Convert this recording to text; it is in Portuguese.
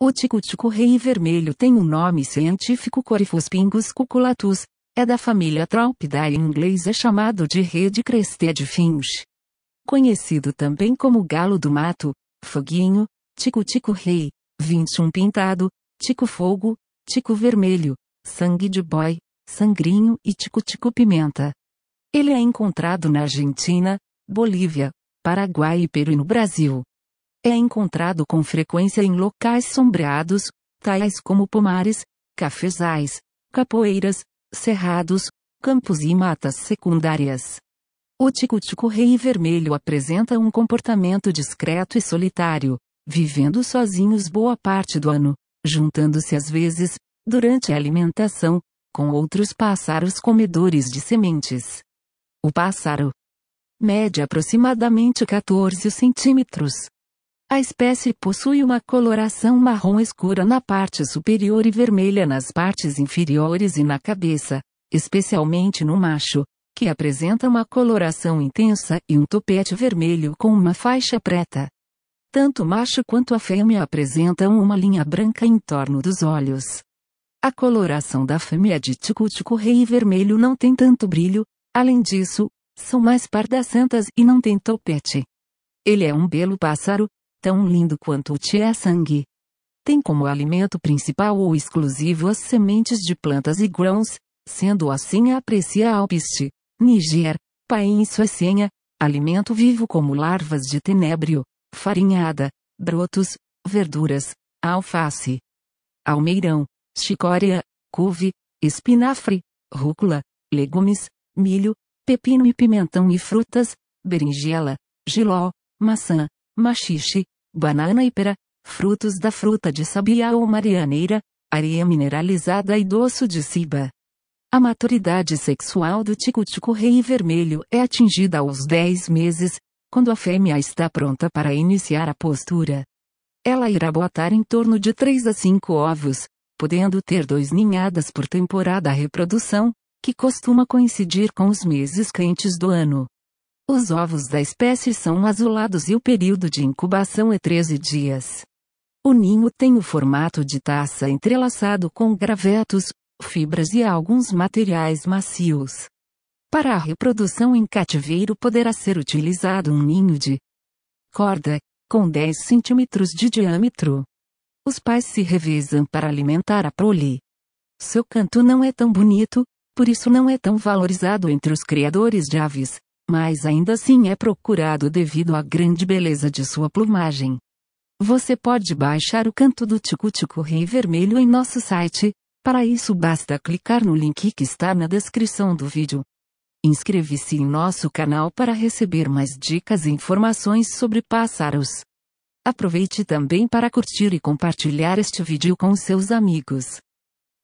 O tico-tico rei vermelho tem um nome científico Corifus pingus cuculatus, é da família Traupidae em inglês é chamado de rede de finch. Conhecido também como galo do mato, foguinho, tico-tico rei, 21 pintado, tico-fogo, tico-vermelho, sangue de boi, sangrinho e tico-tico pimenta. Ele é encontrado na Argentina, Bolívia, Paraguai e Peru e no Brasil é encontrado com frequência em locais sombreados, tais como pomares, cafezais, capoeiras, cerrados, campos e matas secundárias. O tico-tico rei vermelho apresenta um comportamento discreto e solitário, vivendo sozinhos boa parte do ano, juntando-se às vezes, durante a alimentação, com outros pássaros comedores de sementes. O pássaro mede aproximadamente 14 centímetros, a espécie possui uma coloração marrom escura na parte superior e vermelha nas partes inferiores e na cabeça, especialmente no macho, que apresenta uma coloração intensa e um topete vermelho com uma faixa preta. Tanto o macho quanto a fêmea apresentam uma linha branca em torno dos olhos. A coloração da fêmea é de ticutico rei vermelho não tem tanto brilho, além disso, são mais pardacentas e não tem topete. Ele é um belo pássaro, tão lindo quanto o tia sangue Tem como alimento principal ou exclusivo as sementes de plantas e grãos, sendo assim aprecia alpiste, Niger, e suecenha, alimento vivo como larvas de tenébrio, farinhada, brotos, verduras, alface, almeirão, chicória, couve, espinafre, rúcula, legumes, milho, pepino e pimentão e frutas, berinjela, giló, maçã, machixe, banana e pera, frutos da fruta de sabiá ou marianeira, areia mineralizada e doço de ciba. A maturidade sexual do ticutico rei vermelho é atingida aos 10 meses, quando a fêmea está pronta para iniciar a postura. Ela irá botar em torno de 3 a 5 ovos, podendo ter dois ninhadas por temporada a reprodução, que costuma coincidir com os meses quentes do ano. Os ovos da espécie são azulados e o período de incubação é 13 dias. O ninho tem o formato de taça entrelaçado com gravetos, fibras e alguns materiais macios. Para a reprodução em cativeiro poderá ser utilizado um ninho de corda, com 10 centímetros de diâmetro. Os pais se revezam para alimentar a prole. Seu canto não é tão bonito, por isso não é tão valorizado entre os criadores de aves, mas ainda assim é procurado devido à grande beleza de sua plumagem. Você pode baixar o canto do Ticutico rei vermelho em nosso site. Para isso basta clicar no link que está na descrição do vídeo. Inscreva-se em nosso canal para receber mais dicas e informações sobre pássaros. Aproveite também para curtir e compartilhar este vídeo com seus amigos.